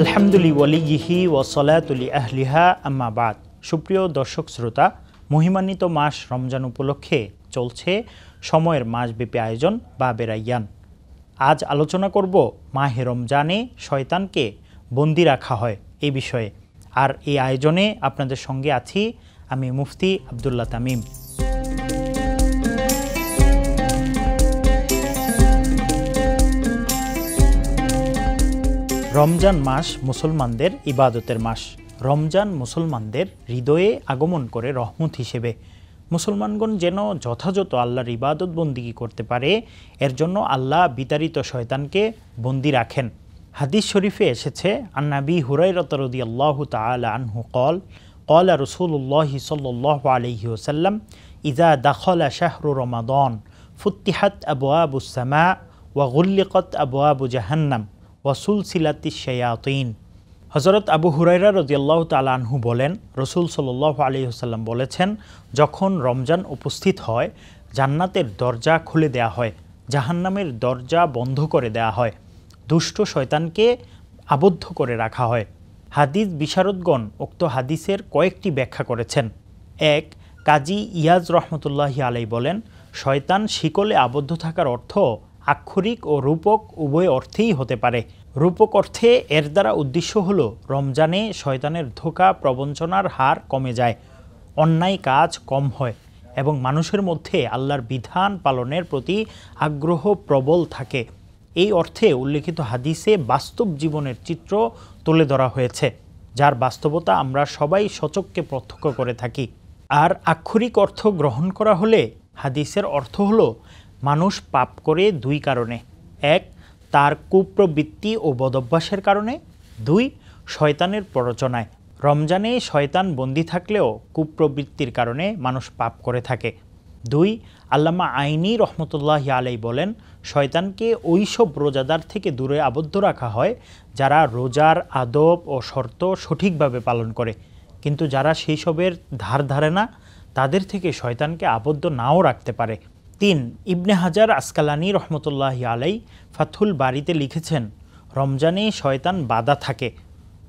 আলহামদুলি ওয়ালিগিহি ওয়াসলাতুলি আহলিহা আম্মাবাদ সুপ্রিয় দর্শক শ্রোতা মহিমান্বিত মাস রমজান উপলক্ষে চলছে সময়ের মাসব্যাপী আয়োজন বা বেড়াইয়ান আজ আলোচনা করব মাহে রমজানে শয়তানকে বন্দি রাখা হয় এ বিষয়ে আর এই আয়োজনে আপনাদের সঙ্গে আছি আমি মুফতি আবদুল্লা তামিম রমজান মাস মুসলমানদের ইবাদতের মাস রমজান মুসলমানদের হৃদয়ে আগমন করে রহমত হিসেবে মুসলমানগণ যেন যথাযথ আল্লাহর ইবাদত বন্দিগি করতে পারে এর জন্য আল্লাহ বিতাড়িত শয়তানকে বন্দি রাখেন হাদিস শরীফে এসেছে আন্নাবি রতরদি আল্লাহ আনহু কল কল রসুল্লাহ সাল্লাহ আলহি ওসাল্লাম ইজা আ শাহরু রমাদন ফুত্তিহাত আবু আবুসামা ওয়া গুল্লিকত আবু আবু জাহান্নাম ওয়াসুল সিলাতি শেয়াতিন হজরত আবু হুরাইরা রজিয়াল্লাহ তালানহু বলেন রসুল সাল আলী হোসাল্লাম বলেছেন যখন রমজান উপস্থিত হয় জান্নাতের দরজা খুলে দেয়া হয় জাহান্নামের দরজা বন্ধ করে দেয়া হয় দুষ্ট শয়তানকে আবদ্ধ করে রাখা হয় হাদিস বিশারদগণ উক্ত হাদিসের কয়েকটি ব্যাখ্যা করেছেন এক কাজী ইয়াজ রহমতুল্লাহি আলাই বলেন শয়তান শিকলে আবদ্ধ থাকার অর্থ আক্ষরিক ও রূপক উভয় অর্থেই হতে পারে রূপক অর্থে এর দ্বারা উদ্দেশ্য হল রমজানে শয়তানের ধোকা প্রবঞ্চনার হার কমে যায় অন্যায় কাজ কম হয় এবং মানুষের মধ্যে আল্লাহর বিধান পালনের প্রতি আগ্রহ প্রবল থাকে এই অর্থে উল্লেখিত হাদিসে বাস্তব জীবনের চিত্র তুলে ধরা হয়েছে যার বাস্তবতা আমরা সবাই সচককে প্রত্যক্ষ করে থাকি আর আক্ষরিক অর্থ গ্রহণ করা হলে হাদিসের অর্থ হলো মানুষ পাপ করে দুই কারণে এক তার কুপ্রবৃত্তি ও বদভ্যাসের কারণে দুই শয়তানের প্ররোচনায় রমজানে শয়তান বন্দী থাকলেও কুপ্রবৃত্তির কারণে মানুষ পাপ করে থাকে দুই আল্লামা আইনি রহমতুল্লাহ আলাই বলেন শয়তানকে ওইসব রোজাদার থেকে দূরে আবদ্ধ রাখা হয় যারা রোজার আদব ও শর্ত সঠিকভাবে পালন করে কিন্তু যারা সেই সবের ধার ধারে না তাদের থেকে শয়তানকে আবদ্ধ নাও রাখতে পারে তিন ইবনে হাজার আসকালানি রহমতুল্লাহ আলাই ফাথুল বাড়িতে লিখেছেন রমজানে শয়তান বাধা থাকে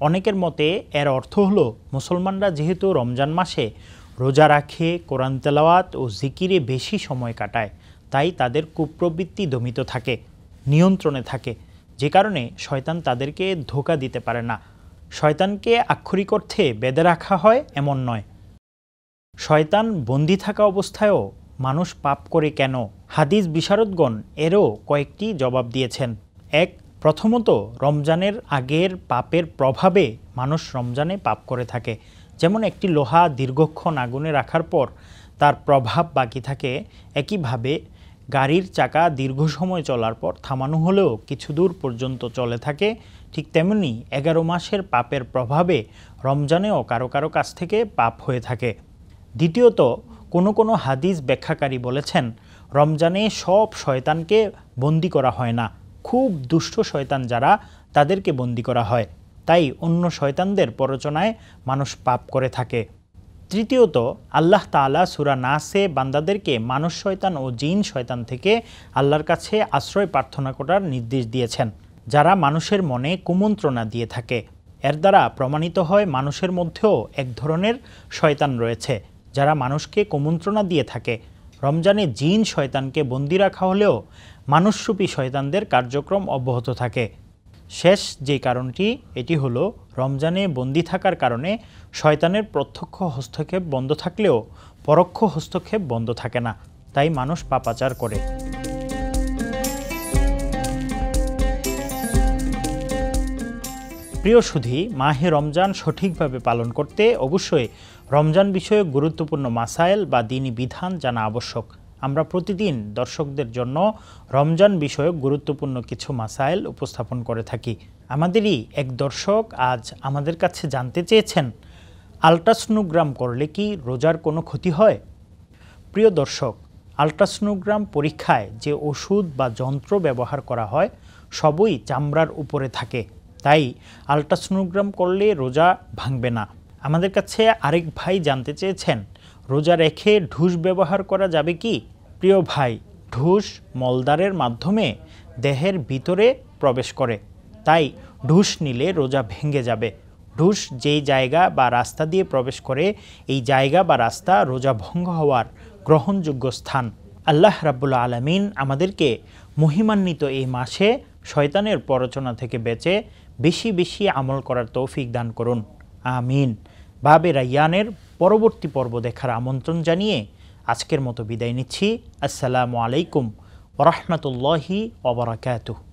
অনেকের মতে এর অর্থ হল মুসলমানরা যেহেতু রমজান মাসে রোজা রাখে কোরআন তেলাওয়াত ও জিকিরে বেশি সময় কাটায় তাই তাদের কুপ্রবৃত্তি দমিত থাকে নিয়ন্ত্রণে থাকে যে কারণে শয়তান তাদেরকে ধোকা দিতে পারে না শয়তানকে আক্ষরিক অর্থে বেঁধে রাখা হয় এমন নয় শয়তান বন্দি থাকা অবস্থায়ও মানুষ পাপ করে কেন হাদিস বিশারদগণ এরও কয়েকটি জবাব দিয়েছেন এক প্রথমত রমজানের আগের পাপের প্রভাবে মানুষ রমজানে পাপ করে থাকে যেমন একটি লোহা দীর্ঘক্ষণ আগুনে রাখার পর তার প্রভাব বাকি থাকে একইভাবে গাড়ির চাকা দীর্ঘ সময় চলার পর থামানো হলেও কিছু দূর পর্যন্ত চলে থাকে ঠিক তেমনি এগারো মাসের পাপের প্রভাবে রমজানেও কারো কারো কাছ থেকে পাপ হয়ে থাকে দ্বিতীয়ত কোনো কোনো হাদিস ব্যাখ্যাকারী বলেছেন রমজানে সব শয়তানকে বন্দি করা হয় না খুব দুষ্ট শয়তান যারা তাদেরকে বন্দি করা হয় তাই অন্য শয়তানদের প্ররোচনায় মানুষ পাপ করে থাকে তৃতীয়ত আল্লাহ তালা সুরা নাসে বান্দাদেরকে মানুষ শয়তান ও জিন শয়তান থেকে আল্লাহর কাছে আশ্রয় প্রার্থনা করার নির্দেশ দিয়েছেন যারা মানুষের মনে কুমন্ত্রণা দিয়ে থাকে এর দ্বারা প্রমাণিত হয় মানুষের মধ্যেও এক ধরনের শয়তান রয়েছে যারা মানুষকে কুমন্ত্রণা দিয়ে থাকে রমজানে জিন শয়তানকে বন্দি রাখা হলেও মানুষরূপী শয়তানদের কার্যক্রম অব্যাহত থাকে শেষ যে কারণটি এটি হলো রমজানে বন্দি থাকার কারণে শয়তানের প্রত্যক্ষ হস্তক্ষেপ বন্ধ থাকলেও পরোক্ষ হস্তক্ষেপ বন্ধ থাকে না তাই মানুষ পাপাচার করে প্রিয় সুধী মাহে রমজান সঠিকভাবে পালন করতে অবশ্যই রমজান বিষয়ক গুরুত্বপূর্ণ মাসাইল বা দিনই বিধান জানা আবশ্যক আমরা প্রতিদিন দর্শকদের জন্য রমজান বিষয়ক গুরুত্বপূর্ণ কিছু মাসাইল উপস্থাপন করে থাকি আমাদেরই এক দর্শক আজ আমাদের কাছে জানতে চেয়েছেন আলট্রাসনোগ্রাম করলে কি রোজার কোনো ক্ষতি হয় প্রিয় দর্শক আলট্রাসনোগ্রাম পরীক্ষায় যে ওষুধ বা যন্ত্র ব্যবহার করা হয় সবই চামড়ার উপরে থাকে তাই আলট্রাসোনোগ্রাম করলে রোজা ভাঙবে না আমাদের কাছে আরেক ভাই জানতে চেয়েছেন রোজা রেখে ঢুস ব্যবহার করা যাবে কি প্রিয় ভাই ঢুস মলদারের মাধ্যমে দেহের ভিতরে প্রবেশ করে তাই ঢুস নিলে রোজা ভেঙে যাবে ঢুস যেই জায়গা বা রাস্তা দিয়ে প্রবেশ করে এই জায়গা বা রাস্তা রোজা ভঙ্গ হওয়ার গ্রহণযোগ্য স্থান আল্লাহ রাব্বুল আলমিন আমাদেরকে মহিমান্বিত এই মাসে শয়তানের পরচনা থেকে বেঁচে বেশি বেশি আমল করার তৌফিক দান করুন আমিন বাবে রাইয়ানের পরবর্তী পর্ব দেখার আমন্ত্রণ জানিয়ে আজকের মতো বিদায় নিচ্ছি আসসালামু আলাইকুম ওরহমতুল্লাহি অবরাকাতু